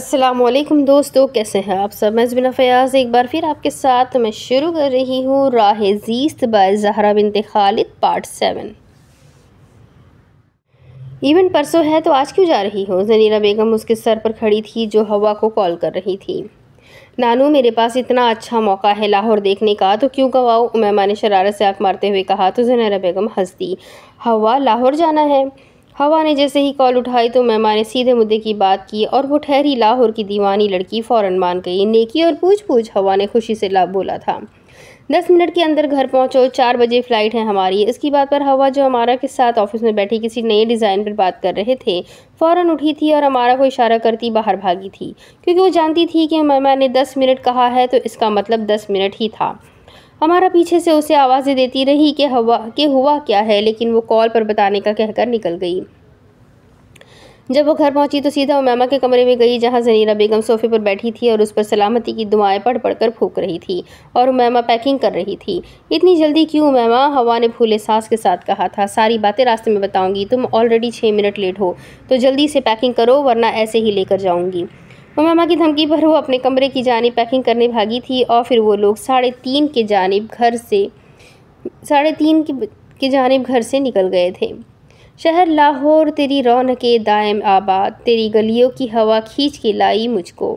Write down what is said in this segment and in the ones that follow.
असलम दोस्तों कैसे हैं आप सब मैं बिना फ़याज़ एक बार फिर आपके साथ मैं शुरू कर रही हूँ Rah Zeest by Zahra bin Khalid part seven event परसों है तो आज क्यों जा रही हो जनीरा बेगम उसके सर पर खड़ी थी जो हवा को कॉल कर रही थी नानू मेरे पास इतना अच्छा मौका है लाहौर देखने का तो क्यों गवाओ उमैमा ने शरारत से आँख मारते हुए कहा तो जनीरा बेगम हंस दी हवा लाहौर जाना है हवा ने जैसे ही कॉल उठाई तो मेहमान ने सीधे मुद्दे की बात की और वो ठहरी लाहौर की दीवानी लड़की फ़ौरन मान गई नेकी और पूछ पूछ हवा ने खुशी से ला बोला था दस मिनट के अंदर घर पहुंचो चार बजे फ़्लाइट है हमारी इसकी बात पर हवा जो हमारा के साथ ऑफिस में बैठी किसी नए डिज़ाइन पर बात कर रहे थे फ़ौरन उठी थी और हमारा को इशारा करती बाहर भागी थी क्योंकि वो जानती थी कि मेहमान ने दस मिनट कहा है तो इसका मतलब दस मिनट ही था हमारा पीछे से उसे आवाज़ें देती रही कि हवा कि हुआ क्या है लेकिन वो कॉल पर बताने का कहकर निकल गई जब वो घर पहुंची तो सीधा उमामा के कमरे में गई जहां जनीरा बेगम सोफे पर बैठी थी और उस पर सलामती की दुआएं पढ़ पढ़कर फूक रही थी और उमामा पैकिंग कर रही थी इतनी जल्दी क्यों उमामा हवा ने फूले सांस के साथ कहा था सारी बातें रास्ते में बताऊंगी तुम ऑलरेडी छः मिनट लेट हो तो जल्दी से पैकिंग करो वरना ऐसे ही लेकर जाऊँगी उमामा की धमकी पर वो अपने कमरे की जानब पैकिंग करने भागी थी और फिर वो लोग साढ़े तीन के जानब घर से साढ़े तीन की जानब घर से निकल गए थे शहर लाहौर तेरी रौनक दायम आबाद तेरी गलियों की हवा खींच के लाई मुझको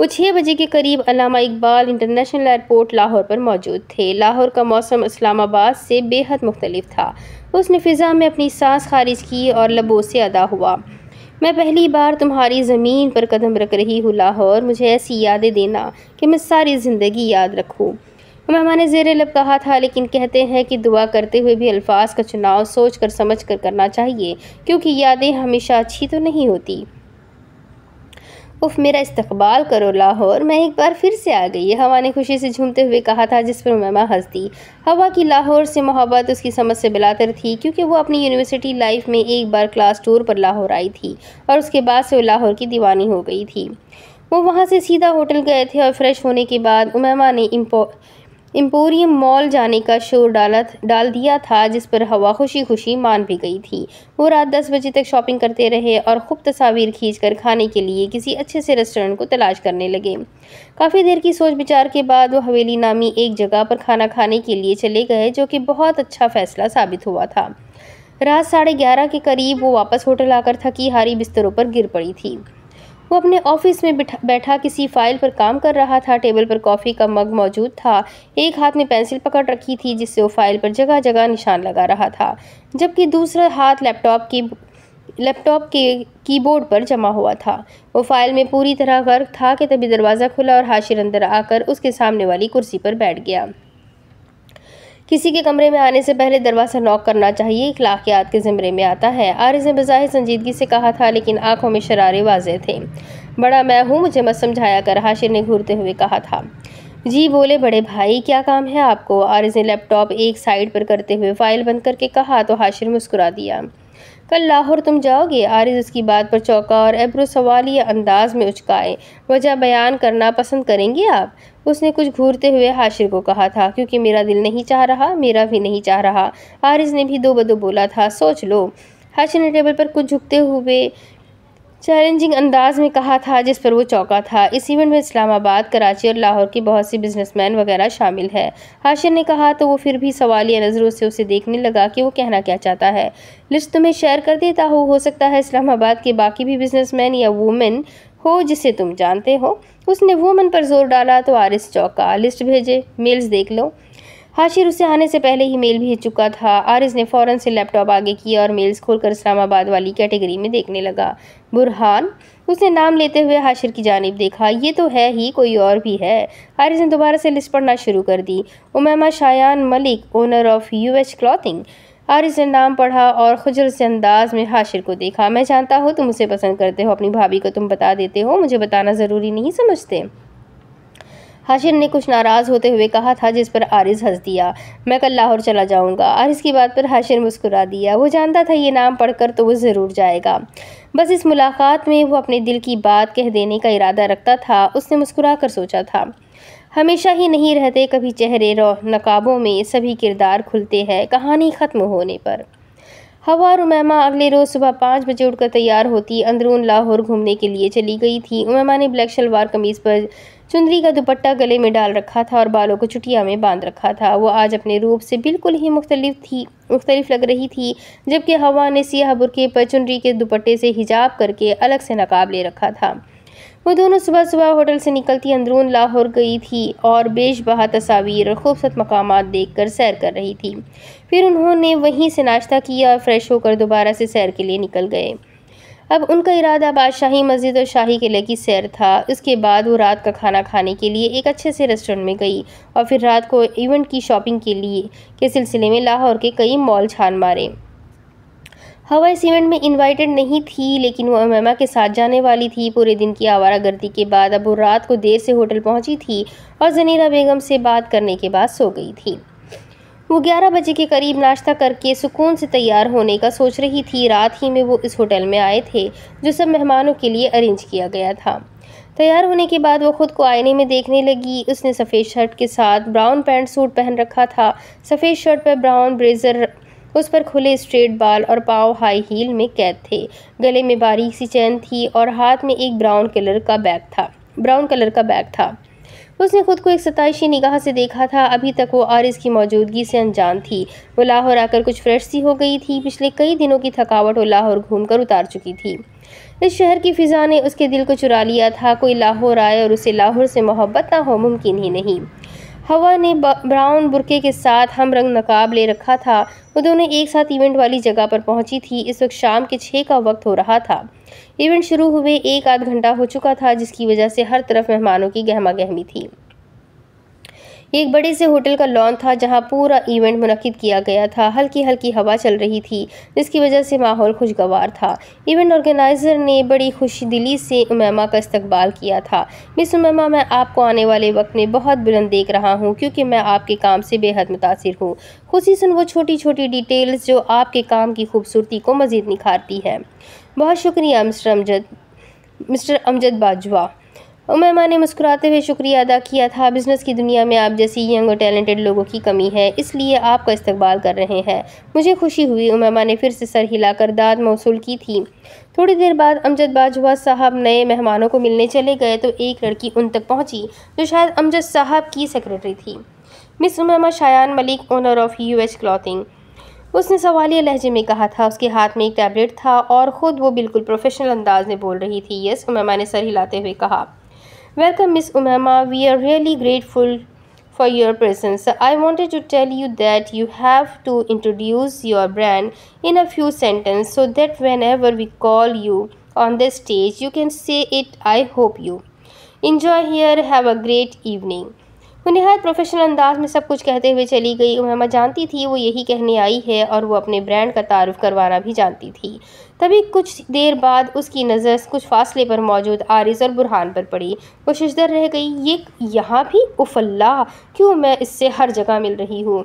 वो छः बजे के करीब अलामा इकबाल इंटरनेशनल एयरपोर्ट लाहौर पर मौजूद थे लाहौर का मौसम इस्लामाबाद से बेहद मुख्तलिफ था उसने फ़िज़ा में अपनी सांस खारिज की और लबों से अदा हुआ मैं पहली बार तुम्हारी ज़मीन पर कदम रख रही हूँ लाहौर मुझे ऐसी यादें देना कि मैं सारी ज़िंदगी याद रखूँ मेहमान ने जेर लब कहा था लेकिन कहते हैं कि दुआ करते हुए भी अल्फाज का चुनाव सोच कर समझ कर करना चाहिए क्योंकि यादें हमेशा अच्छी तो नहीं होती उफ मेरा इस्तकबाल करो लाहौर मैं एक बार फिर से आ गई हवा ने खुशी से झूमते हुए कहा था जिस पर हंस हंसती हवा की लाहौर से मोहब्बत उसकी समझ से बिलातर थी क्योंकि वो अपनी यूनिवर्सिटी लाइफ में एक बार क्लास टूर पर लाहौर आई थी और उसके बाद से वो लाहौर की दीवानी हो गई थी वो वहाँ से सीधा होटल गए थे और फ्रेश होने के बाद उमैमा ने इम्पो एम्पोरियम मॉल जाने का शोर डाला डाल दिया था जिस पर हवा खुशी खुशी मान भी गई थी वो रात दस बजे तक शॉपिंग करते रहे और खूब तस्वीर खींच कर खाने के लिए किसी अच्छे से रेस्टोरेंट को तलाश करने लगे काफ़ी देर की सोच विचार के बाद वो हवेली नामी एक जगह पर खाना खाने के लिए चले गए जो कि बहुत अच्छा फैसला साबित हुआ था रात साढ़े ग्यारह के करीब वो वापस होटल आकर थकी हारी बिस्तरों पर गिर पड़ी थी वो अपने ऑफिस में बैठा किसी फाइल पर काम कर रहा था टेबल पर कॉफ़ी का मग मौजूद था एक हाथ में पेंसिल पकड़ रखी थी जिससे वो फाइल पर जगह जगह निशान लगा रहा था जबकि दूसरा हाथ लैपटॉप की लैपटॉप के कीबोर्ड पर जमा हुआ था वो फाइल में पूरी तरह गर्क था कि तभी दरवाज़ा खुला और हाशिर अंदर आकर उसके सामने वाली कुर्सी पर बैठ गया किसी के कमरे में आने से पहले दरवाज़ा नॉक करना चाहिए इखलाकियात के ज़िमरे में आता है आरिस ने बज़ाहिर संजीदगी से कहा था लेकिन आंखों में शरारे वाजे थे बड़ा मैं हूँ मुझे मत समझाया कर हाशिर ने घूरते हुए कहा था जी बोले बड़े भाई क्या काम है आपको आरिस ने लैपटॉप एक साइड पर करते हुए फ़ाइल बंद करके कहा तो हाशिर मुस्कुरा दिया कल लाहौर तुम जाओगे आरिज उसकी बात पर चौका और एब्रो या अंदाज में उचकाए वजह बयान करना पसंद करेंगे आप उसने कुछ घूरते हुए हाशिर को कहा था क्योंकि मेरा दिल नहीं चाह रहा मेरा भी नहीं चाह रहा आरिज ने भी दो बदो बोला था सोच लो हाशिर ने टेबल पर कुछ झुकते हुए चैलेंजिंग अंदाज में कहा था जिस पर वो चौंका था इस इवेंट में इस्लामाबाद कराची और लाहौर की बहुत सी बिजनेसमैन वगैरह शामिल है हाशिर ने कहा तो वो फिर भी सवालिया नज़रों से उसे देखने लगा कि वो कहना क्या चाहता है लिस्ट तुम्हें शेयर कर देता हो हो सकता है इस्लामाबाद के बाकी भी बिजनेसमैन या वूमेन हो जिसे तुम जानते हो उसने वुमन पर जोर डाला तो आरिस चौका लिस्ट भेजे मेल्स देख लो हाशिर उसे आने से पहले ही मेल भेज चुका था आरिस ने फ़ौरन से लैपटॉप आगे किया और मेल्स खोलकर इस्लामाबाद वाली कैटेगरी में देखने लगा बुरहान उसने नाम लेते हुए हाशिर की जानब देखा ये तो है ही कोई और भी है आरिस ने दोबारा से लिस्ट पढ़ना शुरू कर दी Umaima Shayan Malik owner of U clothing और इसे नाम पढ़ा और खुजल से अंदाज में हाशिर को देखा मैं जानता हूँ तुम उसे पसंद करते हो अपनी भाभी को तुम बता देते हो मुझे बताना ज़रूरी नहीं समझते हाशिर ने कुछ नाराज़ होते हुए कहा था जिस पर आरिस हंस दिया मैं कल लाहौर चला जाऊंगा आरिस की बात पर हाशिर मुस्कुरा दिया वो जानता था ये नाम पढ़कर तो वो ज़रूर जाएगा बस इस मुलाकात में वो अपने दिल की बात कह देने का इरादा रखता था उसने मुस्कुरा कर सोचा था हमेशा ही नहीं रहते कभी चेहरे रो नकाबों में सभी किरदार खुलते हैं कहानी ख़त्म होने पर हवा और उमैमा अगले रोज़ सुबह पाँच बजे उठकर तैयार होती अंदरून लाहौर घूमने के लिए चली गई थी उमैमा ने ब्लैक शलवार कमीज़ पर चुंदरी का दुपट्टा गले में डाल रखा था और बालों को चुटिया में बांध रखा था वो आज अपने रूप से बिल्कुल ही मुख्तलिफ थी मुख्तलिफ लग रही थी जबकि हवा ने सियाह बुरके पर चुनरी के दुपट्टे से हिजाब करके अलग से नकाब ले रखा था वो दोनों सुबह सुबह होटल से निकलती अंदरून लाहौर गई थी और बेशबहा तस्वीर और खूबसूरत मकाम देख कर सैर कर रही थी फिर उन्होंने वहीं से नाश्ता किया और फ्रेश होकर दोबारा से सैर के लिए निकल गए अब उनका इरादा बादशाही मस्जिद और शाही किले की सैर था उसके बाद वो रात का खाना खाने के लिए एक अच्छे से रेस्टोरेंट में गई और फिर रात को इवेंट की शॉपिंग के लिए के सिलसिले में लाहौर के कई मॉल छान मारे हवा इस इवेंट में इनवाइटेड नहीं थी लेकिन वो अमेमा के साथ जाने वाली थी पूरे दिन की आवारा गर्दी के बाद अब वो रात को देर से होटल पहुंची थी और जनीरा बेगम से बात करने के बाद सो गई थी वो ग्यारह बजे के करीब नाश्ता करके सुकून से तैयार होने का सोच रही थी रात ही में वो इस होटल में आए थे जो सब मेहमानों के लिए अरेंज किया गया था तैयार होने के बाद वो खुद को आईने में देखने लगी उसने सफ़ेद शर्ट के साथ ब्राउन पैंट सूट पहन रखा था सफ़ेद शर्ट पर ब्राउन ब्रेज़र उस पर खुले स्ट्रेट बाल और पाव हाई हील में कैद थे गले में बारीक सी चैन थी और हाथ में एक ब्राउन कलर का बैग था ब्राउन कलर का बैग था उसने खुद को एक सतशी निगाह से देखा था अभी तक वो आरिस की मौजूदगी से अनजान थी वो लाहौर आकर कुछ फ्रेश सी हो गई थी पिछले कई दिनों की थकावट वो लाहौर घूमकर उतार चुकी थी इस शहर की फ़िज़ा ने उसके दिल को चुरा लिया था कोई लाहौर आए और उसे लाहौर से मोहब्बत ना हो मुमकिन ही नहीं हवा ने ब्राउन बुरके के साथ हम रंग नकाब ले रखा था वो दोनों एक साथ इवेंट वाली जगह पर पहुंची थी इस वक्त शाम के छः का वक्त हो रहा था इवेंट शुरू हुए एक आध घंटा हो चुका था जिसकी वजह से हर तरफ मेहमानों की गहमा गहमी थी एक बड़े से होटल का लॉन था जहाँ पूरा इवेंट मुनद किया गया था हल्की हल्की हवा चल रही थी जिसकी वजह से माहौल खुशगवार था इवेंट ऑर्गेनाइज़र ने बड़ी खुश दिली से उमैमा का इस्तकबाल किया था मिस उमैमा मैं आपको आने वाले वक्त में बहुत बुलंद देख रहा हूँ क्योंकि मैं आपके काम से बेहद मुतासर हूँ खुशी सुन वो छोटी छोटी डिटेल्स जो आपके काम की खूबसूरती को मज़ीद निखारती है बहुत शुक्रिया मिस्टर अमजद मिस्टर अमजद बाजवा उमैमा ने मुस्कुराते हुए शुक्रिया अदा किया था बिज़नेस की दुनिया में आप जैसी यंग और टैलेंटेड लोगों की कमी है इसलिए आपका इस्तकबाल कर रहे हैं मुझे खुशी हुई उमैमा ने फिर से सर हिलाकर दाद मौसू की थी थोड़ी देर बाद अमजद बाजवा साहब नए मेहमानों को मिलने चले गए तो एक लड़की उन तक पहुँची जो शायद अमजद साहब की सेक्रेटरी थी miss Umaima Shayan Malik owner of U H clothing उसने सवालिया लहजे में कहा था उसके हाथ में एक टैबलेट था और ख़ुद वो बिल्कुल प्रोफेशनल अंदाज में बोल रही थी यस उमैमा ने सर हिलाते हुए कहा Welcome Miss Umama, we are really grateful for your presence. I wanted to tell you that you have to introduce your brand in a few sentences so that whenever we call you on the stage, you can say it I hope you. Enjoy here, have a great evening. वो नहायत professional अंदाज में सब कुछ कहते हुए चली गई उमा जानती थी वो यही कहने आई है और वो अपने ब्रांड का तारुफ करवाना भी जानती थी तभी कुछ देर बाद उसकी नज़र कुछ फासले पर मौजूद आरिज और बुरहान पर पड़ी वो शशदर रह गई ये यहाँ भी उफल्ला क्यों मैं इससे हर जगह मिल रही हूँ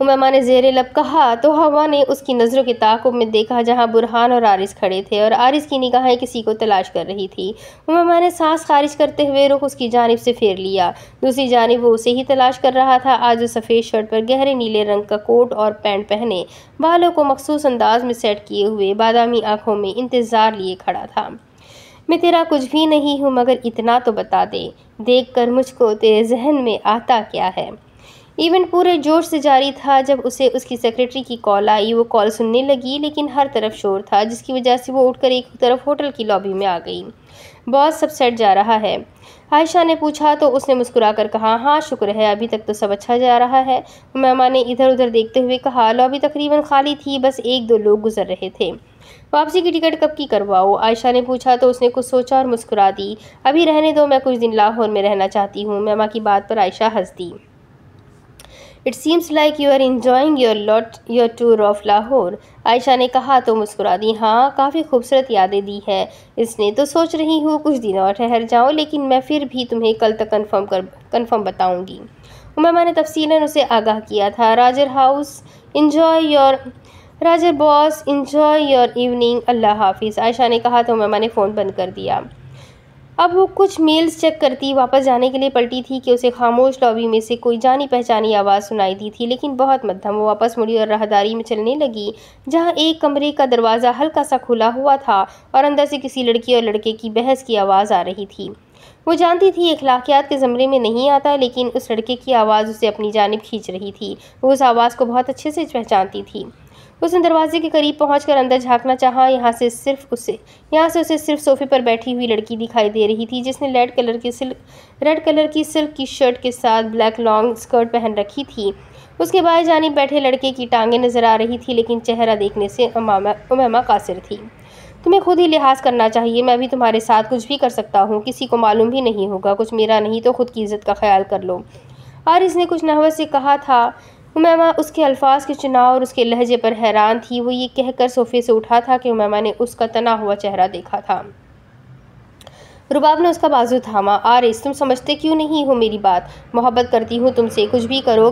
उमामा ने जेर लब कहा तो हवा ने उसकी नज़रों के ताकुब में देखा जहाँ बुरहान और आरिस खड़े थे और आरिस की निगाहें किसी को तलाश कर रही थी उमामा ने सांस खारिज करते हुए रुख उसकी जानब से फेर लिया दूसरी जानब वो उसे ही तलाश कर रहा था आज वो सफ़ेद शर्ट पर गहरे नीले रंग का कोट और पैंट पहने बालों को मखसूस अंदाज में सेट किए हुए बादामी आँखों में इंतज़ार लिए खड़ा था मैं तेरा कुछ भी नहीं हूँ मगर इतना तो बता दे देख कर मुझको तेरे जहन में आता क्या है इवेंट पूरे जोर से जारी था जब उसे उसकी सेक्रेटरी की कॉल आई वो कॉल सुनने लगी लेकिन हर तरफ शोर था जिसकी वजह से वो उठकर एक तरफ होटल की लॉबी में आ गई बॉस सब सेट जा रहा है आयशा ने पूछा तो उसने मुस्कुरा कर कहा हाँ शुक्र है अभी तक तो सब अच्छा जा रहा है मेहमान ने इधर उधर देखते हुए कहा लॉबी तकरीबन खाली थी बस एक दो लोग गुजर रहे थे वापसी की टिकट कब की करवाओ आयशा ने पूछा तो उसने कुछ सोचा और मुस्कुरा दी अभी रहने दो मैं कुछ दिन लाहौर में रहना चाहती हूँ मेमा की बात पर आयशा हंस दी it seems like you are enjoying your lot your tour of Lahore Ayesha ने कहा तो मुस्कुरा दी हाँ काफ़ी खूबसूरत यादें दी है इसने तो सोच रही हूँ कुछ दिन और ठहर जाओ लेकिन मैं फिर भी तुम्हें कल तक कन्फर्म कर कन्फर्म बताऊँगी उमामा ने तफसीला उसे आगाह किया था Roger house enjoy your Roger boss enjoy your evening अल्लाह हाफिज़ आयशा ने कहा तो उमामा ने फ़ोन बंद कर दिया अब वो कुछ मेल्स चेक करती वापस जाने के लिए पलटी थी कि उसे खामोश लॉबी में से कोई जानी पहचानी आवाज़ सुनाई दी थी लेकिन बहुत मध्यम वो वापस मुड़ी और राहदारी में चलने लगी जहाँ एक कमरे का दरवाज़ा हल्का सा खुला हुआ था और अंदर से किसी लड़की और लड़के की बहस की आवाज़ आ रही थी वो जानती थी अखलाकियात के ज़मरे में नहीं आता लेकिन उस लड़के की आवाज़ उसे अपनी जानब खींच रही थी वो उस आवाज़ को बहुत अच्छे से पहचानती थी उसने दरवाजे के करीब पहुंचकर अंदर झांकना चाहा यहाँ से सिर्फ उसे यहाँ से उसे सिर्फ सोफे पर बैठी हुई लड़की दिखाई दे रही थी जिसने रेड कलर की सिल्क रेड कलर की सिल्क की शर्ट के साथ ब्लैक लॉन्ग स्कर्ट पहन रखी थी उसके बाएं जाने बैठे लड़के की टांगें नजर आ रही थी लेकिन चेहरा देखने से उमामा कासिर थी तुम्हें खुद ही लिहाज करना चाहिए मैं भी तुम्हारे साथ कुछ भी कर सकता हूँ किसी को मालूम भी नहीं होगा कुछ मेरा नहीं तो खुद की इज्जत का ख्याल कर लो आरिस ने कुछ नहवत से कहा था उमैमा उसके अल्फाज के चुनाव और उसके लहजे पर हैरान थी वो ये कहकर सोफे से उठा था कि उमैमा ने उसका तना हुआ चेहरा देखा था रुबाब ने उसका बाजू थामा आरिस तुम समझते क्यों नहीं हो मेरी बात मोहब्बत करती हूँ तुमसे कुछ भी करो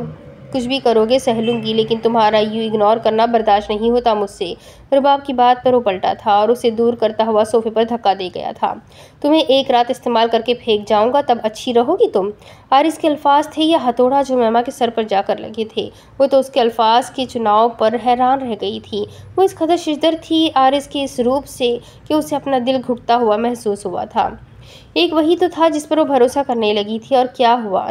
कुछ भी करोगे सह लूँगी लेकिन तुम्हारा यूँ इग्नोर करना बर्दाश्त नहीं होता मुझसे रबाब की बात पर वो पलटा था और उसे दूर करता हुआ सोफे पर धक्का दे गया था तुम्हें एक रात इस्तेमाल करके फेंक जाऊँगा तब अच्छी रहोगी तुम आरिस के अल्फाज थे या हथौड़ा जो मैमा के सर पर जाकर लगे थे वो तो उसके अल्फाज के चुनाव पर हैरान रह गई थी वो इस खदर शिजदर थी आरिस के इस रूप से कि उसे अपना दिल घुटता हुआ महसूस हुआ था एक वही तो था जिस पर वो भरोसा करने लगी थी और क्या हुआ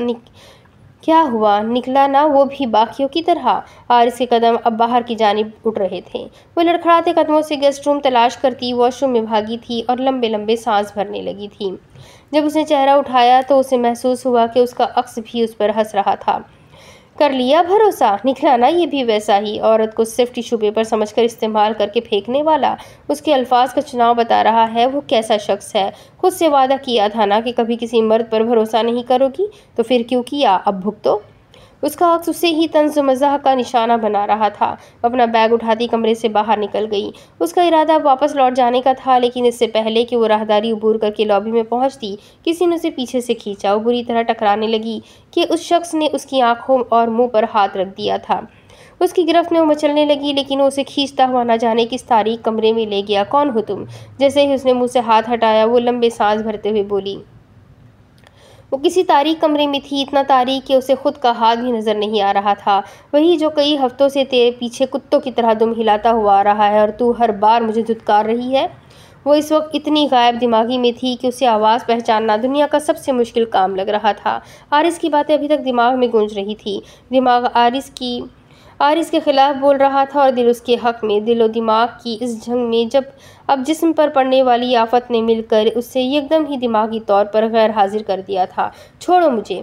क्या हुआ निकला ना वो भी बाकियों की तरह आरिस के कदम अब बाहर की जानब उठ रहे थे वो लड़खड़ाते कदमों से गेस्ट रूम तलाश करती वॉशरूम में भागी थी और लंबे लंबे सांस भरने लगी थी जब उसने चेहरा उठाया तो उसे महसूस हुआ कि उसका अक्स भी उस पर हंस रहा था कर लिया भरोसा निकला ना ये भी वैसा ही औरत को सिर्फ टिशू पेपर समझकर इस्तेमाल करके फेंकने वाला उसके अल्फाज का चुनाव बता रहा है वो कैसा शख्स है खुद से वादा किया था ना कि कभी किसी मर्द पर भरोसा नहीं करोगी तो फिर क्यों किया अब भुगतो उसका अक्स उसे ही तंज मजाक का निशाना बना रहा था अपना बैग उठाती कमरे से बाहर निकल गई उसका इरादा वापस लौट जाने का था लेकिन इससे पहले कि वो राहदारी उबूर करके लॉबी में पहुंचती किसी ने उसे पीछे से खींचा वो बुरी तरह टकराने लगी कि उस शख्स ने उसकी आंखों और मुंह पर हाथ रख दिया था उसकी गिरफ्त में वो मचलने लगी लेकिन वो उसे खींचता हुआ ना जाने किस तारीख कमरे में ले गया कौन हो तुम जैसे ही उसने मुँह से हाथ हटाया वो लंबे सांस भरते हुए बोली वो किसी तारीख कमरे में थी इतना तारीख कि उसे खुद का हाथ भी नज़र नहीं आ रहा था वही जो कई हफ्तों से तेरे पीछे कुत्तों की तरह दुम हिलाता हुआ आ रहा है और तू हर बार मुझे धुतकार रही है वो इस वक्त इतनी गायब दिमागी में थी कि उसे आवाज़ पहचानना दुनिया का सबसे मुश्किल काम लग रहा था आरिस की बातें अभी तक दिमाग में गूंज रही थी दिमाग आरिस की आर इसके ख़िलाफ़ बोल रहा था और दिल उसके हक़ में दिलो दिमाग की इस जंग में जब अब जिस्म पर पड़ने वाली आफत ने मिलकर उससे एकदम ही दिमागी तौर पर गैर हाजिर कर दिया था छोड़ो मुझे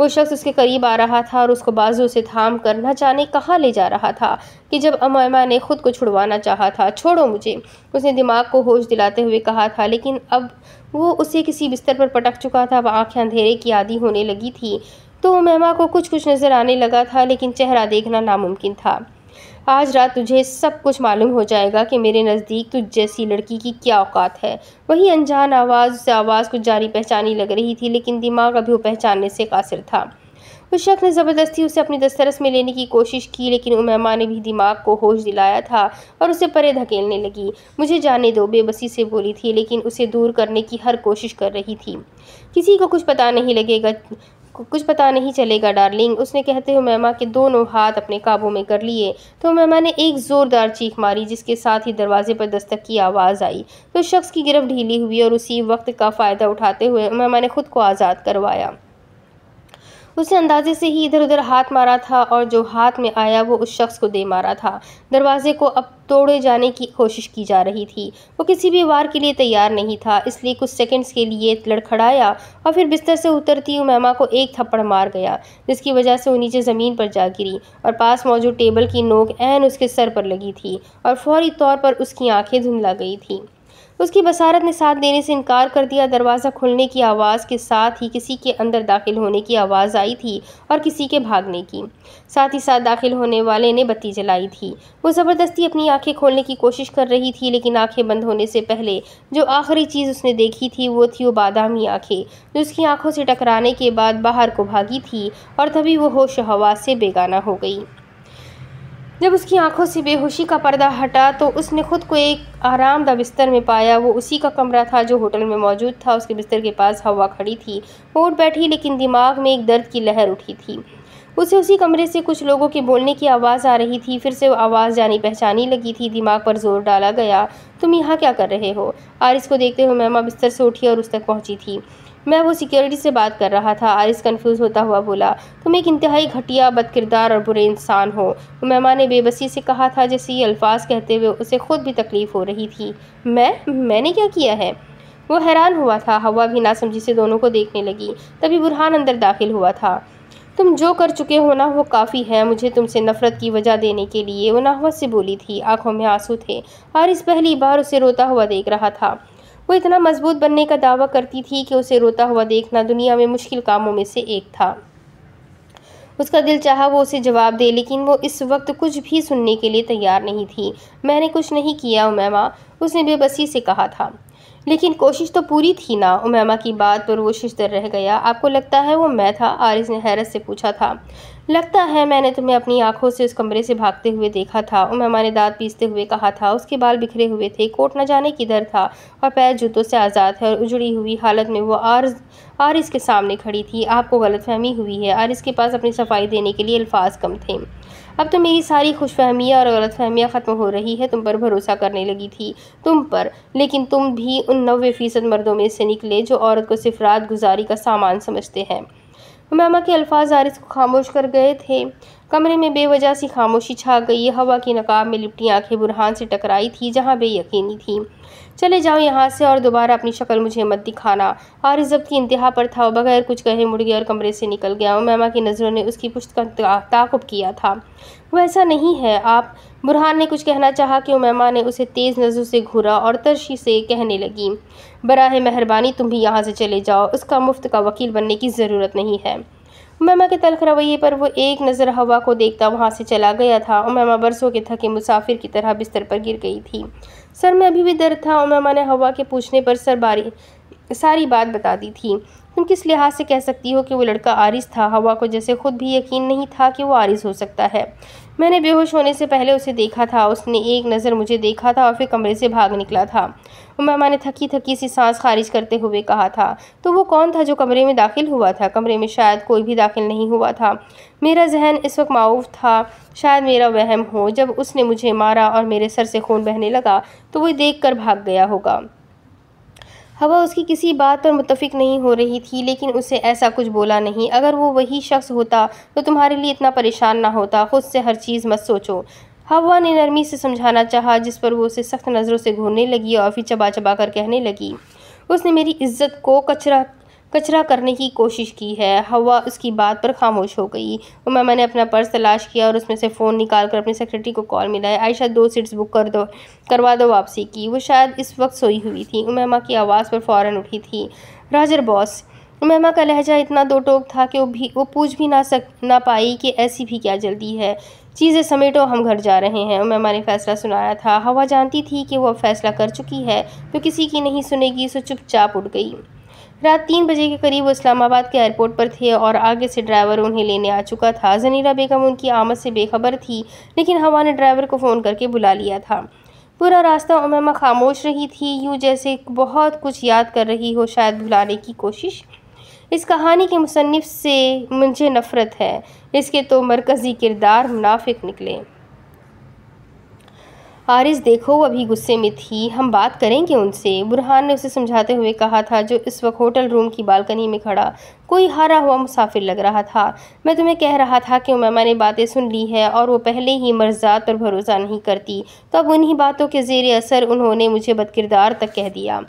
वो शख्स उसके करीब आ रहा था और उसको बाजू से थाम कर न जाने कहाँ ले जा रहा था कि जब अमायमा ने खुद को छुड़वाना चाहा था छोड़ो मुझे उसने दिमाग को होश दिलाते हुए कहा था लेकिन अब वो उसे किसी बिस्तर पर पटक चुका था वह आँखें अंधेरे की आदि होने लगी थी तो मेमा को कुछ कुछ नज़र आने लगा था लेकिन चेहरा देखना नामुमकिन था आज रात तुझे सब कुछ मालूम हो जाएगा कि मेरे नज़दीक तुझ जैसी लड़की की क्या औकात है वही अनजान आवाज़ से आवाज़ को जारी पहचानी लग रही थी लेकिन दिमाग अभी वो पहचानने से कासिर था उस शख्स ने ज़बरदस्ती उसे अपनी दस्तरस में लेने की कोशिश की लेकिन उमेमा ने भी दिमाग को होश दिलाया था और उसे परे धकेलने लगी मुझे जाने दो बेबसी से बोली थी लेकिन उसे दूर करने की हर कोशिश कर रही थी किसी को कुछ पता नहीं लगेगा को कुछ पता नहीं चलेगा डार्लिंग उसने कहते हुए मैमा के दोनों हाथ अपने काबू में कर लिए तो मैमा ने एक ज़ोरदार चीख मारी जिसके साथ ही दरवाजे पर दस्तक की आवाज़ आई तो शख्स की गिरफ्त ढीली हुई और उसी वक्त का फ़ायदा उठाते हुए मैमा ने खुद को आज़ाद करवाया उसने अंदाजे से ही इधर उधर हाथ मारा था और जो हाथ में आया वो उस शख्स को दे मारा था दरवाजे को अब तोड़े जाने की कोशिश की जा रही थी वो किसी भी वार के लिए तैयार नहीं था इसलिए कुछ सेकंड्स के लिए लड़खड़ाया और फिर बिस्तर से उतरती उमैमा को एक थप्पड़ मार गया जिसकी वजह से वो नीचे ज़मीन पर जा गिरी और पास मौजूद टेबल की नोक एन उसके सर पर लगी थी और फौरी तौर पर उसकी आँखें धुंधला गई थी उसकी बसारत ने साथ देने से इनकार कर दिया दरवाज़ा खुलने की आवाज़ के साथ ही किसी के अंदर दाखिल होने की आवाज़ आई थी और किसी के भागने की साथ ही साथ दाखिल होने वाले ने बत्ती जलाई थी वो ज़बरदस्ती अपनी आंखें खोलने की कोशिश कर रही थी लेकिन आंखें बंद होने से पहले जो आखिरी चीज़ उसने देखी थी वो थी वो बादामी आँखें जो उसकी आँखों से टकराने के बाद बाहर को भागी थी और तभी वो होश हवा से बेगाना हो गई जब उसकी आंखों से बेहोशी का पर्दा हटा तो उसने खुद को एक आरामदा बिस्तर में पाया वो उसी का कमरा था जो होटल में मौजूद था उसके बिस्तर के पास हवा खड़ी थी वो उठ बैठी लेकिन दिमाग में एक दर्द की लहर उठी थी उसे उसी कमरे से कुछ लोगों के बोलने की आवाज़ आ रही थी फिर से वो आवाज़ जानी पहचानी लगी थी दिमाग पर जोर डाला गया तुम यहाँ क्या कर रहे हो आरिस को देखते हुए मैमा बिस्तर से उठी और उस तक पहुँची थी मैं वो सिक्योरिटी से बात कर रहा था आरिस कंफ्यूज होता हुआ बोला तुम एक इंतहाई घटिया बदकिरदार और बुरे इंसान हो तो मेहमान ने बेबसी से कहा था जैसे ये अल्फाज कहते हुए उसे खुद भी तकलीफ़ हो रही थी मैं मैंने क्या किया है वो हैरान हुआ था हवा भी ना समझी से दोनों को देखने लगी तभी बुरहान अंदर दाखिल हुआ था तुम जो कर चुके हो ना वो काफ़ी है मुझे तुमसे नफ़रत की वजह देने के लिए वो नाहवत से बोली थी आंखों में आंसू थे और इस पहली बार उसे रोता हुआ देख रहा था वो इतना मजबूत बनने का दावा करती थी कि उसे रोता हुआ देखना दुनिया में मुश्किल कामों में से एक था उसका दिल चाहा वो उसे जवाब दे लेकिन वो इस वक्त कुछ भी सुनने के लिए तैयार नहीं थी मैंने कुछ नहीं किया उमैमा उसने बेबसी से कहा था लेकिन कोशिश तो पूरी थी ना उमैमा की बात पर वो शिशतर रह गया आपको लगता है वो मैं था आरिस ने हैरत से पूछा था लगता है मैंने तुम्हें अपनी आंखों से उस कमरे से भागते हुए देखा था उमैमा ने दांत पीसते हुए कहा था उसके बाल बिखरे हुए थे कोट न जाने किधर था और पैर जूतों से आज़ाद है और उजड़ी हुई हालत में वो आर्ज आरिस के सामने खड़ी थी आपको गलतफहमी हुई है आरिस के पास अपनी सफाई देने के लिए अल्फाज कम थे अब तो मेरी सारी खुशफहमियाँ और गलत फहमियाँ ख़त्म हो रही है तुम पर भरोसा करने लगी थी तुम पर लेकिन तुम भी उन नबे फ़ीसद मर्दों में से निकले जो औरत को सिर्फ रात गुजारी का सामान समझते हैं मामा के अल्फाज आरिस को खामोश कर गए थे कमरे में बेवजह सी खामोशी छा गई हवा की नकाब में लिपटी आंखें बुरहान से टकराई थी जहाँ बेयकीनी थी चले जाओ यहाँ से और दोबारा अपनी शक्ल मुझे मत दिखाना आरिफ जब की इंतहा पर था बगैर कुछ कहे मुड़ गया और कमरे से निकल गया मैमा की नज़रों ने उसकी पुश्त का ताकुब किया था वो ऐसा नहीं है आप बुरहान ने कुछ कहना चाहा कि उमैमा ने उसे तेज़ नज़रों से घूरा और तरशी से कहने लगी बराह मेहरबानी तुम भी यहाँ से चले जाओ उसका मुफ्त का वकील बनने की ज़रूरत नहीं है उमैमा के तलख रवैये पर वो एक नज़र हवा को देखता वहाँ से चला गया था उमैमा बरसों के थके मुसाफिर की तरह बिस्तर पर गिर गई थी सर में अभी भी दर्द था उमैमा ने हवा के पूछने पर सर बारी सारी बात बता दी थी तुम किस लिहाज से कह सकती हो कि वो लड़का आरिस था हवा को जैसे खुद भी यकीन नहीं था कि वो आरिस हो सकता है मैंने बेहोश होने से पहले उसे देखा था उसने एक नज़र मुझे देखा था और फिर कमरे से भाग निकला था हुमामा ने थकी थकी सी सांस खारिज करते हुए कहा था तो वो कौन था जो कमरे में दाखिल हुआ था कमरे में शायद कोई भी दाखिल नहीं हुआ था मेरा जहन इस वक्त माऊफ था शायद मेरा वहम हो जब उसने मुझे मारा और मेरे सर से खून बहने लगा तो वो देख कर भाग गया होगा हवा उसकी किसी बात पर मुतफिक नहीं हो रही थी लेकिन उसे ऐसा कुछ बोला नहीं अगर वो वही शख्स होता तो तुम्हारे लिए इतना परेशान ना होता खुद से हर चीज़ मत सोचो हवा ने नरमी से समझाना चाहा जिस पर वो उसे सख्त नज़रों से घूरने लगी और फिर चबा चबा कर कहने लगी उसने मेरी इज्जत को कचरा कचरा करने की कोशिश की है हवा उसकी बात पर खामोश हो गई मैं मैंने अपना पर्स तलाश किया और उसमें से फ़ोन निकाल कर अपनी सेक्रेटरी को कॉल मिलाया आयशा दो सीट्स बुक कर दो करवा दो वापसी की वो शायद इस वक्त सोई हुई थी उमा की आवाज़ पर फ़ौर उठी थी राजर बॉस उमेमा का लहजा इतना दो टोक था कि वो भी वो पूछ भी ना सक ना पाई कि ऐसी भी क्या जल्दी है चीज़ें समेटो हम घर जा रहे हैं उम्मा ने फैसला सुनाया था हवा जानती थी कि वह फैसला कर चुकी है तो किसी की नहीं सुनेगी सो चुपचाप उठ गई रात तीन बजे के करीब वो इस्लामाबाद के एयरपोर्ट पर थे और आगे से ड्राइवर उन्हें लेने आ चुका था जनीरा बेगम उनकी आमद से बेखबर थी लेकिन हवा ने ड्राइवर को फ़ोन करके बुला लिया था पूरा रास्ता उमेमा खामोश रही थी यूँ जैसे बहुत कुछ याद कर रही हो शायद भुलाने की कोशिश इस कहानी के मुसनफ़ से मुझे नफ़रत है इसके तो मरकज़ी किरदार मुनाफिक निकले आरिस देखो वो अभी गुस्से में थी हम बात करेंगे उनसे बुरहान ने उसे समझाते हुए कहा था जो इस वक्त होटल रूम की बालकनी में खड़ा कोई हारा हुआ मुसाफिर लग रहा था मैं तुम्हें कह रहा था कि उमा ने बातें सुन ली है और वो पहले ही मर्जात पर भरोसा नहीं करती तो अब उन्हीं बातों के जेर असर उन्होंने मुझे बदकिरदार तक कह दिया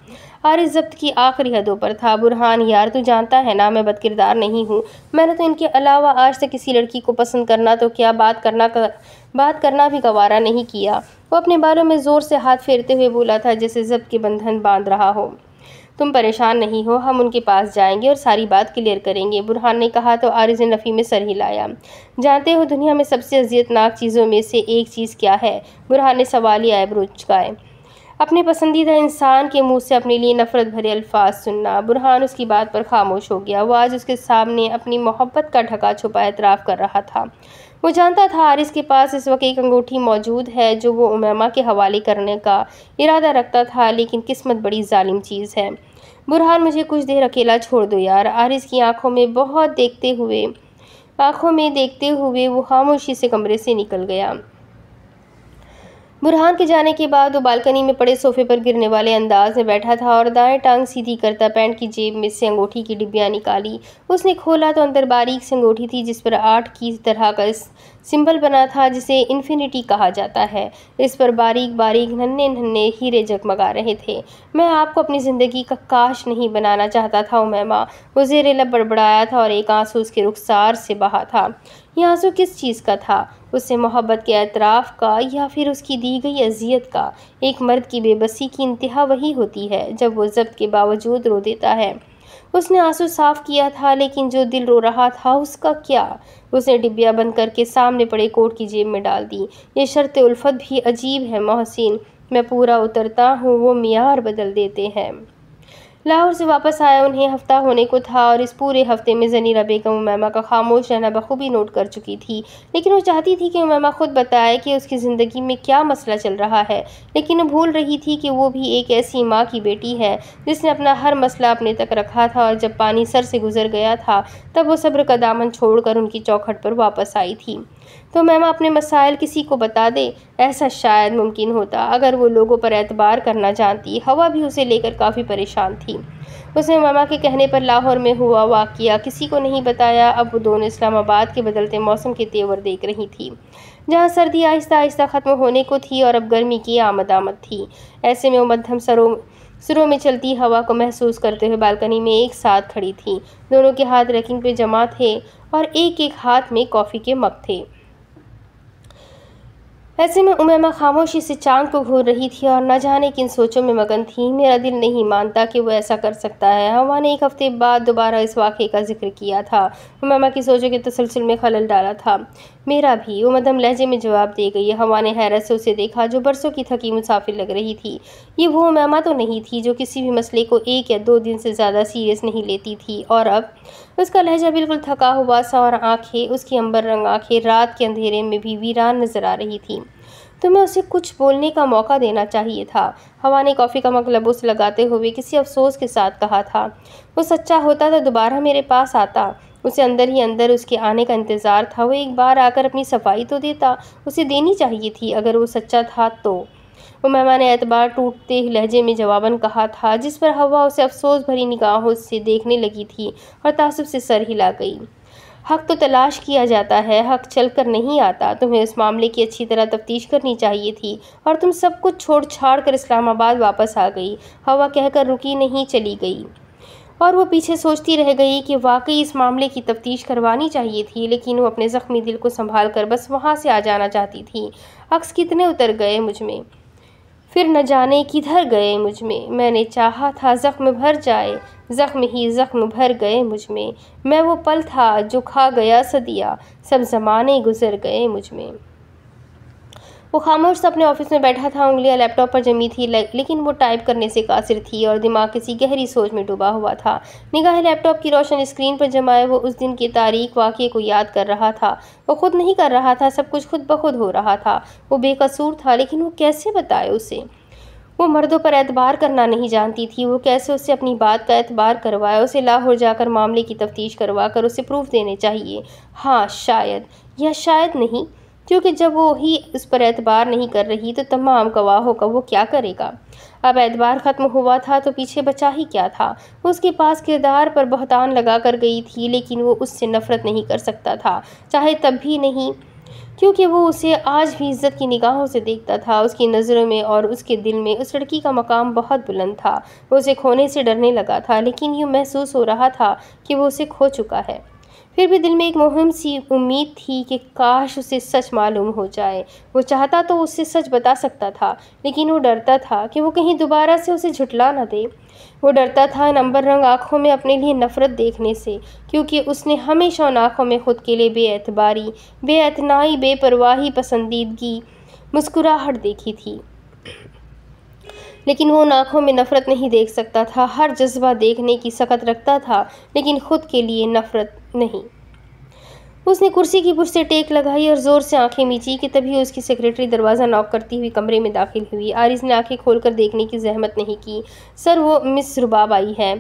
इस जब्त की आखिरी हदों पर था बुरहान यार तू जानता है ना मैं बदकिरदार नहीं हूँ मैंने तो इनके अलावा आज तक किसी लड़की को पसंद करना तो क्या बात करना का बात करना भी गवारा नहीं किया वो अपने बालों में ज़ोर से हाथ फेरते हुए बोला था जैसे जब्त के बंधन बांध रहा हो तुम परेशान नहीं हो हम उनके पास जाएंगे और सारी बात क्लियर करेंगे बुरहान ने कहा तो आरिज नफ़ी में सर हिलाया जानते हो दुनिया में सबसे अजियतनाक चीज़ों में से एक चीज़ क्या है बुरहान ने सवाल ही आए ब्रोचकाए अपने पसंदीदा इंसान के मुंह से अपने लिए नफ़रत भरे अल्फाज सुनना बुरहान उसकी बात पर खामोश हो गया वो आज उसके सामने अपनी मोहब्बत का ढका छुपा एतराफ़ कर रहा था वो जानता था आरिस के पास इस वक्त एक अंगूठी मौजूद है जो वो उमैमा के हवाले करने का इरादा रखता था लेकिन किस्मत बड़ी जालिम चीज़ है बुरहान मुझे कुछ देर अकेला छोड़ दो यार आरिस की आंखों में बहुत देखते हुए आंखों में देखते हुए वो खामोशी से कमरे से निकल गया बुरहान के जाने के बाद वो बालकनी में पड़े सोफे पर गिरने वाले अंदाज में बैठा था और दाएं टांग सीधी करता पैंट की जेब में से अंगूठी की डिब्बियाँ निकाली उसने खोला तो अंदर बारीक से अंगूठी थी जिस पर आठ की तरह का सिंबल बना था जिसे इन्फिनिटी कहा जाता है इस पर बारीक बारीक नन्हे नन्हे हीरे जगमगा रहे थे मैं आपको अपनी ज़िंदगी का काश नहीं बनाना चाहता था उमैमा वो जेरे लब बड़बड़ाया था और एक आंसू उसके रुखसार से बहा था यह आंसू किस चीज़ का था उससे मोहब्बत के अतराफ़ का या फिर उसकी दी गई अजियत का एक मर्द की बेबसी की इंतहा वही होती है जब वो जब्त के बावजूद रो देता है उसने आंसू साफ किया था लेकिन जो दिल रो रहा था उसका क्या उसने डिब्बिया बंद करके सामने पड़े कोट की जेब में डाल दी ये शर्त उल्फत भी अजीब है मोहसिन मैं पूरा उतरता हूँ वो मीर बदल देते हैं लाहौर से वापस आया उन्हें हफ्ता होने को था और इस पूरे हफ्ते में जनीरा बेगम उमैमा का खामोश रहना बखूबी नोट कर चुकी थी लेकिन वो चाहती थी कि उमैमा खुद बताए कि उसकी ज़िंदगी में क्या मसला चल रहा है लेकिन भूल रही थी कि वो भी एक ऐसी माँ की बेटी है जिसने अपना हर मसला अपने तक रखा था और जब पानी सर से गुजर गया था तब वो सब्र का दामन छोड़कर उनकी चौखट पर वापस आई थी तो मैम अपने मसाइल किसी को बता दे ऐसा शायद मुमकिन होता अगर वो लोगों पर एतबार करना जानती हवा भी उसे लेकर काफ़ी परेशान थी उसने मामा के कहने पर लाहौर में हुआ वाक़ किसी को नहीं बताया अब वो दोनों इस्लामाबाद के बदलते मौसम के तेवर देख रही थी जहाँ सर्दी आहिस्ता आहिस्ता ख़त्म होने को थी और अब गर्मी की आमद आमद थी ऐसे में वो मध्यम सरों सुरों में चलती हवा को महसूस करते हुए बालकनी में एक साथ खड़ी थी दोनों के हाथ रैकिंग पे जमा थे और एक एक हाथ में कॉफ़ी के मग थे ऐसे में उमैमा खामोशी से चांद को घूर रही थी और न जाने किन सोचों में मगन थी मेरा दिल नहीं मानता कि वो ऐसा कर सकता है हवा ने एक हफ्ते बाद दोबारा इस वाक़े का जिक्र किया था उमैमा की सोचों के तसलसल में खलल डाला था मेरा भी वो मदम लहजे में जवाब दे गई हवा ने हैरत से उसे देखा जो बरसों की थकी मुसाफिर लग रही थी ये वो उमैमा तो नहीं थी जो किसी भी मसले को एक या दो दिन से ज़्यादा सीरियस नहीं लेती थी और अब उसका लहजा बिल्कुल थका हुआ सा और आँखें उसकी अंबर रंग आँखें रात के अंधेरे में भी वीरान नजर आ रही थी तुम्हें उसे कुछ बोलने का मौका देना चाहिए था हवा ने कॉफ़ी का मकलब उस लगाते हुए किसी अफसोस के साथ कहा था वो सच्चा होता तो दोबारा मेरे पास आता उसे अंदर ही अंदर उसके आने का इंतज़ार था वो एक बार आकर अपनी सफाई तो देता उसे देनी चाहिए थी अगर वो सच्चा था तो वो मेहमान एतबार टूटते लहजे में जवाबन कहा था जिस पर हवा उसे अफसोस भरी निगाहों से देखने लगी थी और तासुब से सर हिला गई हक तो तलाश किया जाता है हक चल कर नहीं आता तुम्हें उस मामले की अच्छी तरह तफ्तीश करनी चाहिए थी और तुम सब कुछ छोड़ छाड़ कर इस्लामाबाद वापस आ गई हवा कहकर रुकी नहीं चली गई और वो पीछे सोचती रह गई कि वाकई इस मामले की तफ्तीश करवानी चाहिए थी लेकिन वो अपने ज़ख्मी दिल को संभाल कर बस वहाँ से आ जाना चाहती थी अक्स कितने उतर गए मुझ में फिर न जाने किधर गए मुझ में मैंने चाहा था ज़ख्म भर जाए ज़ख्म ही ज़ख्म भर गए मुझ में मैं वो पल था जो खा गया सदिया सब ज़माने गुजर गए मुझ में वो खामोश से अपने ऑफिस में बैठा था उंगलियां लैपटॉप पर जमी थी लेकिन वो टाइप करने से कासिर थी और दिमाग किसी गहरी सोच में डूबा हुआ था निगाह लैपटॉप की रोशन स्क्रीन पर जमाए वो उस दिन की तारीख वाक़े को याद कर रहा था वो खुद नहीं कर रहा था सब कुछ खुद ब खुद हो रहा था वो बेकसूर था लेकिन वो कैसे बताए उसे वो मर्दों पर एतबार करना नहीं जानती थी वो कैसे उससे अपनी बात का एतबार करवाया उसे लाहौर जाकर मामले की तफ्तीश करवा कर उसे प्रूफ देने चाहिए हाँ शायद या शायद नहीं क्योंकि जब वो ही उस पर एतबार नहीं कर रही तो तमाम गवाहों का वो क्या करेगा अब एतबार ख़त्म हुआ था तो पीछे बचा ही क्या था उसके पास किरदार पर बहतान लगा कर गई थी लेकिन वो उससे नफ़रत नहीं कर सकता था चाहे तब भी नहीं क्योंकि वो उसे आज भी इज़्ज़त की निगाहों से देखता था उसकी नज़रों में और उसके दिल में उस लड़की का मकाम बहुत बुलंद था वो उसे खोने से डरने लगा था लेकिन यूँ महसूस हो रहा था कि वो उसे खो चुका है फिर भी दिल में एक मुहिम सी उम्मीद थी कि काश उसे सच मालूम हो जाए वो चाहता तो उसे सच बता सकता था लेकिन वो डरता था कि वो कहीं दोबारा से उसे झुटला ना दे वो डरता था नंबर रंग आँखों में अपने लिए नफ़रत देखने से क्योंकि उसने हमेशा उन आँखों में ख़ुद के लिए बेएतबारी बेअतनाई बेपरवाही पसंदीदगी मुस्कुराहट देखी थी लेकिन वो उन आँखों में नफ़रत नहीं देख सकता था हर जज्बा देखने की सकत रखता था लेकिन खुद के लिए नफ़रत नहीं उसने कुर्सी की पुश्त टेक लगाई और ज़ोर से आंखें मीची कि तभी उसकी सेक्रेटरी दरवाज़ा नॉक करती हुई कमरे में दाखिल हुई आरिस ने आंखें खोलकर देखने की जहमत नहीं की सर वो मिस रुबाब आई है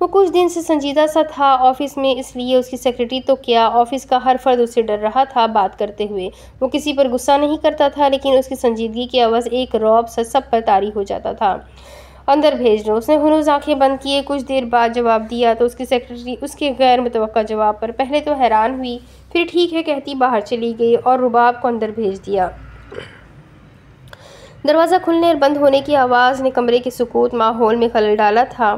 वो कुछ दिन से संजीदा सा था ऑफिस में इसलिए उसकी सेक्रेटरी तो क्या ऑफिस का हर फर्द उससे डर रहा था बात करते हुए वो किसी पर गुस्सा नहीं करता था लेकिन उसकी संजीदगी की आवाज़ एक रौब सा सब पर तारी हो जाता था अंदर भेज दो उसने हनूज आंखें बंद किए कुछ देर बाद जवाब दिया तो उसकी सेक्रेटरी उसके गैर मुतव जवाब पर पहले तो हैरान हुई फिर ठीक है कहती बाहर चली गई और रुबाब को अंदर भेज दिया दरवाज़ा खुलने और बंद होने की आवाज़ ने कमरे के सुकूत माहौल में खलल डाला था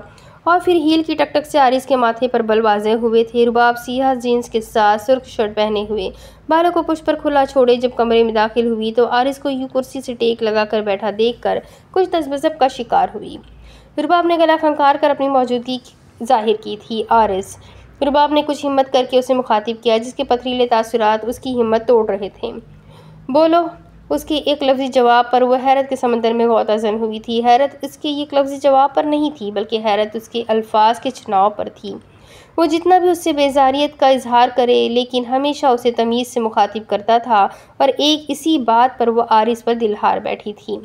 और फिर हील की टकटक से आरिस के माथे पर बलवाजे हुए थे रुबाब सियाह जीन्स के साथ सुर्ख शर्ट पहने हुए बालों को पुष्प पर खुला छोड़े जब कमरे में दाखिल हुई तो आरिस को यूँ कुर्सी से टेक लगा कर बैठा देख कर कुछ तस्बजब का शिकार हुई रुबाब ने गला खंकार कर अपनी मौजूदगी जाहिर की थी आरिस रुबाब ने कुछ हिम्मत करके उसे मुखातिब किया जिसके पथरीले तासरात उसकी हिम्मत तोड़ रहे थे बोलो उसके एक लफ्ज़ी जवाब पर वह हैरत के समंदर में गौताजन हुई थी हैरत इसके एक लफ्ज़ी जवाब पर नहीं थी बल्कि हैरत उसके अल्फाज के चुनाव पर थी वो जितना भी उससे बेजारियत का इजहार करे लेकिन हमेशा उसे तमीज़ से मुखातिब करता था और एक इसी बात पर वह आरिस पर दिल हार बैठी थी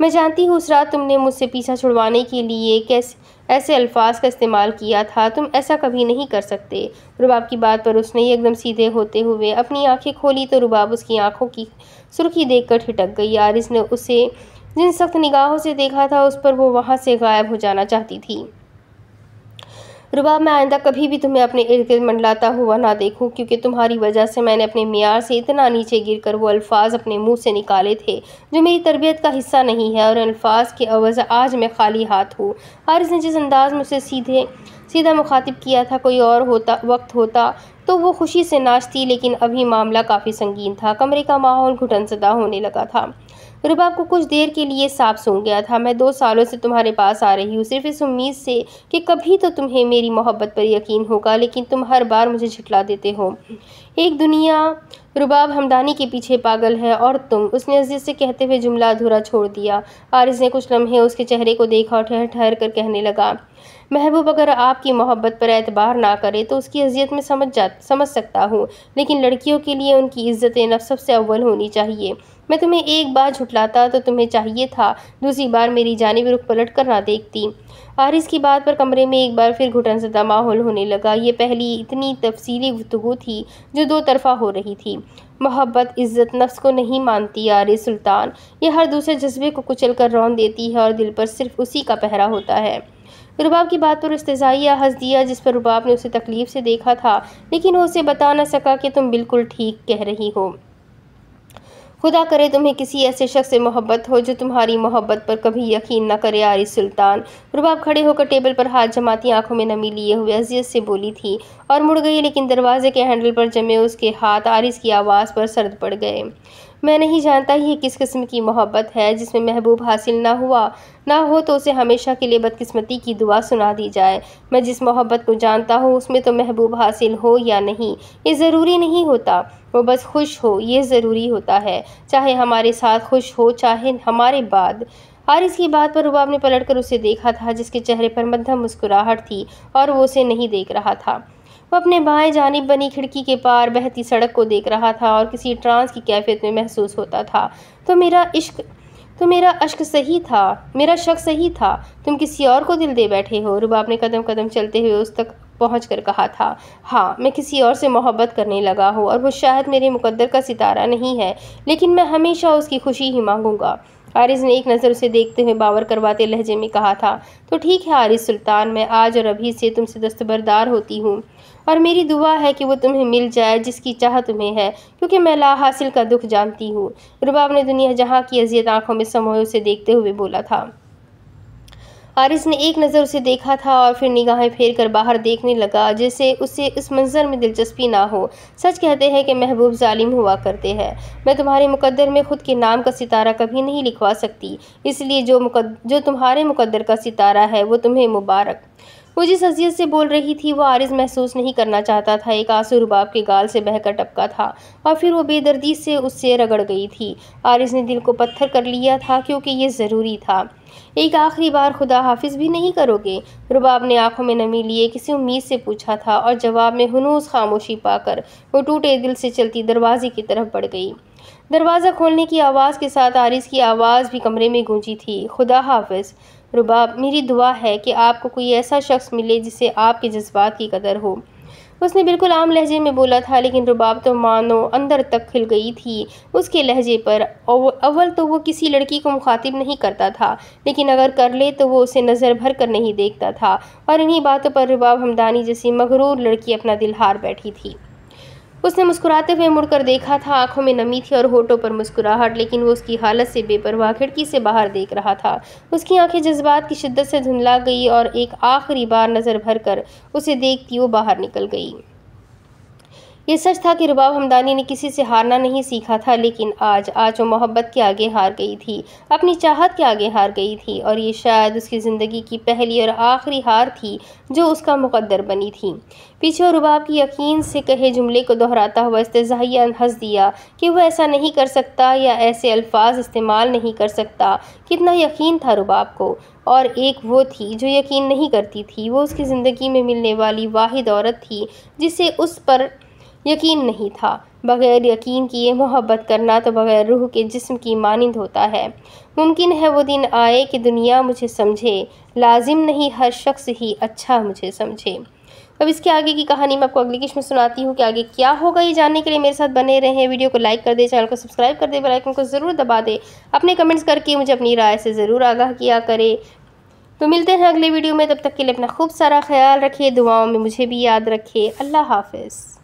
मैं जानती हूँ उस रात तुमने मुझसे पीछा छुड़वाने के लिए कैसे ऐसे अल्फाज का इस्तेमाल किया था तुम ऐसा कभी नहीं कर सकते रुबाब की बात पर उसने एकदम सीधे होते हुए अपनी आंखें खोली तो रुबाब उसकी आंखों की सुर्खी देखकर ठिटक गई आरिस ने उसे जिन सख्त निगाहों से देखा था उस पर वो वहाँ से गायब हो जाना चाहती थी रुबा मैं आइंदा कभी भी तुम्हें अपने इर्द गिर्द मंडलाता हुआ ना देखूं क्योंकि तुम्हारी वजह से मैंने अपने मीयार से इतना नीचे गिर कर वो अल्फाज अपने मुंह से निकाले थे जो मेरी तरबियत का हिस्सा नहीं है और अल्फाज के अवज़ आज मैं खाली हाथ हूँ हारिस ने जिस अंदाज में उसे सीधे सीधा मुखातिब किया था कोई और होता वक्त होता तो वो खुशी से नाचती लेकिन अभी मामला काफ़ी संगीन था कमरे का माहौल घुटन होने लगा था रुबाब को कुछ देर के लिए साफ सुन गया था मैं दो सालों से तुम्हारे पास आ रही हूँ सिर्फ इस उम्मीद से कि कभी तो तुम्हें मेरी मोहब्बत पर यकीन होगा लेकिन तुम हर बार मुझे झिटला देते हो एक दुनिया रुबाब हमदानी के पीछे पागल है और तुम उसने अजीज से कहते हुए जुमला अधूरा छोड़ दिया आरिज ने कुछ लम्हे उसके चेहरे को देखा और ठहर ठहर कर कहने लगा महबूब अगर आपकी मोहब्बत पर एतबार ना करे तो उसकी अजियत में समझ जा समझ सकता हूँ लेकिन लड़कियों के लिए उनकी इज्जत नफ सबसे अव्वल होनी चाहिए मैं तुम्हें एक बार झुटलाता तो तुम्हें चाहिए था दूसरी बार मेरी जानब रुख पलट कर ना देखती आरिस की बात पर कमरे में एक बार फिर घुटन सदा माहौल होने लगा ये पहली इतनी तफसीली गुफ्तु थी जो दो तरफा हो रही थी मोहब्बत इज़्ज़त नफ्स को नहीं मानती आरिस सुल्तान ये हर दूसरे जज्बे को कुचल कर रौन देती है और दिल पर सिर्फ उसी का पहरा होता है रुबाब की बात पर इस्तजाइया हंस दिया जिस पर रुबाब ने उसे तकलीफ़ से देखा था लेकिन वो उसे बता ना सका कि तुम बिल्कुल ठीक कह रही हो खुदा करे तुम्हें किसी ऐसे शख्स से मोहब्बत हो जो तुम्हारी मोहब्बत पर कभी यकीन ना करे आरी सुल्तान रुबाब खड़े होकर टेबल पर हाथ जमाती आंखों में नमी लिए हुए अजियत से बोली थी और मुड़ गई लेकिन दरवाजे के हैंडल पर जमे उसके हाथ आरिस की आवाज़ पर सर्द पड़ गए मैं नहीं जानता यह किस किस्म की मोहब्बत है जिसमें महबूब हासिल ना हुआ ना हो तो उसे हमेशा के लिए बदकिस्मती की दुआ सुना दी जाए मैं जिस मोहब्बत को जानता हूँ उसमें तो महबूब हासिल हो या नहीं ये ज़रूरी नहीं होता वो बस खुश हो ये ज़रूरी होता है चाहे हमारे साथ खुश हो चाहे हमारे बाद हारिस की बात पर रुबाब ने पलटकर उसे देखा था जिसके चेहरे पर मध्यम मुस्कुराहट थी और वो उसे नहीं देख रहा था वो अपने बाएं जानब बनी खिड़की के पार बहती सड़क को देख रहा था और किसी ट्रांस की कैफियत में महसूस होता था तो मेरा इश्क तो मेरा अश्क सही था मेरा शक सही था तुम किसी और को दिल दे बैठे हो रुबाब ने कदम कदम चलते हुए उस तक पहुँच कर कहा था हाँ मैं किसी और से मोहब्बत करने लगा हूँ और वो शायद मेरे मुकद्दर का सितारा नहीं है लेकिन मैं हमेशा उसकी खुशी ही मांगूँगा आरिज़ ने एक नज़र उसे देखते हुए बावर करवाते लहजे में कहा था तो ठीक है हारिस सुल्तान मैं आज और अभी से तुमसे दस्तबरदार होती हूँ और मेरी दुआ है कि वो तुम्हें मिल जाए जिसकी चाह तुम्हें है क्योंकि मैं ला हासिल का दुख जानती हूँ रुबाब ने दुनिया जहाँ की अजियत आंखों में समोए उसे देखते हुए बोला था आरिस ने एक नज़र उसे देखा था और फिर निगाहें फेर कर बाहर देखने लगा जैसे उसे इस मंज़र में दिलचस्पी ना हो सच कहते हैं कि महबूब जालिम हुआ करते हैं मैं तुम्हारे मुकद्दर में ख़ुद के नाम का सितारा कभी नहीं लिखवा सकती इसलिए जो मुकद जो तुम्हारे मुकद्दर का सितारा है वो तुम्हें मुबारक वो जिस हसीियत से बोल रही थी वो आरिज महसूस नहीं करना चाहता था एक आंसू रुबाब के गाल से बहकर टपका था और फिर वो बेदर्दी से उससे रगड़ गई थी आरिज ने दिल को पत्थर कर लिया था क्योंकि ये ज़रूरी था एक आखिरी बार खुदा हाफिज भी नहीं करोगे रुबाब ने आंखों में नमी लिए किसी उम्मीद से पूछा था और जवाब में हनूस खामोशी पाकर वो टूटे दिल से चलती दरवाजे की तरफ बढ़ गई दरवाज़ा खोलने की आवाज़ के साथ आरिस की आवाज़ भी कमरे में गूंजी थी खुदा हाफिज रुबाब मेरी दुआ है कि आपको कोई ऐसा शख्स मिले जिसे आपके जज्बात की कदर हो उसने बिल्कुल आम लहजे में बोला था लेकिन रुबाब तो मानो अंदर तक खिल गई थी उसके लहजे पर अव्वल तो वो किसी लड़की को मुखातिब नहीं करता था लेकिन अगर कर ले तो वो उसे नज़र भर कर नहीं देखता था और इन्हीं बातों पर रुबाब हमदानी जैसी मगरूर लड़की अपना दिल हार बैठी थी उसने मुस्कुराते हुए मुड़कर देखा था आंखों में नमी थी और होठों पर मुस्कुराहट लेकिन वो उसकी हालत से बेपरवाह खिड़की से बाहर देख रहा था उसकी आंखें जज्बात की शिद्दत से धुंधला गई और एक आखिरी बार नज़र भर कर उसे देखती वो बाहर निकल गई ये सच था कि रुबाब हमदानी ने किसी से हारना नहीं सीखा था लेकिन आज आज वो मोहब्बत के आगे हार गई थी अपनी चाहत के आगे हार गई थी और ये शायद उसकी ज़िंदगी की पहली और आखिरी हार थी जो उसका मुकद्दर बनी थी पीछे रुबाब की यकीन से कहे जुमले को दोहराता हुआ इस्तः हंस दिया कि वह ऐसा नहीं कर सकता या ऐसे अल्फाज इस्तेमाल नहीं कर सकता कितना यकीन था रुबाब को और एक वो थी जो यकीन नहीं करती थी वो उसकी ज़िंदगी में मिलने वाली वाहिद औरत थी जिसे उस पर यकीन नहीं था बगैर यकीन किए मोहब्बत करना तो बगैर रूह के जिस्म की मानंद होता है मुमकिन है वो दिन आए कि दुनिया मुझे समझे लाजिम नहीं हर शख्स ही अच्छा मुझे समझे अब इसके आगे की कहानी मैं आपको अगली किश्त में सुनाती हूँ कि आगे क्या होगा ये जानने के लिए मेरे साथ बने रहें वीडियो को लाइक कर दे चैनल को सब्सक्राइब कर दे बेलाइकन को ज़रूर दबा दे अपने कमेंट्स करके मुझे अपनी राय से ज़रूर आगाह किया करे तो मिलते हैं अगले वीडियो में तब तक के लिए अपना खूब सारा ख्याल रखिए दुआओं में मुझे भी याद रखिए अल्लाह हाफिज़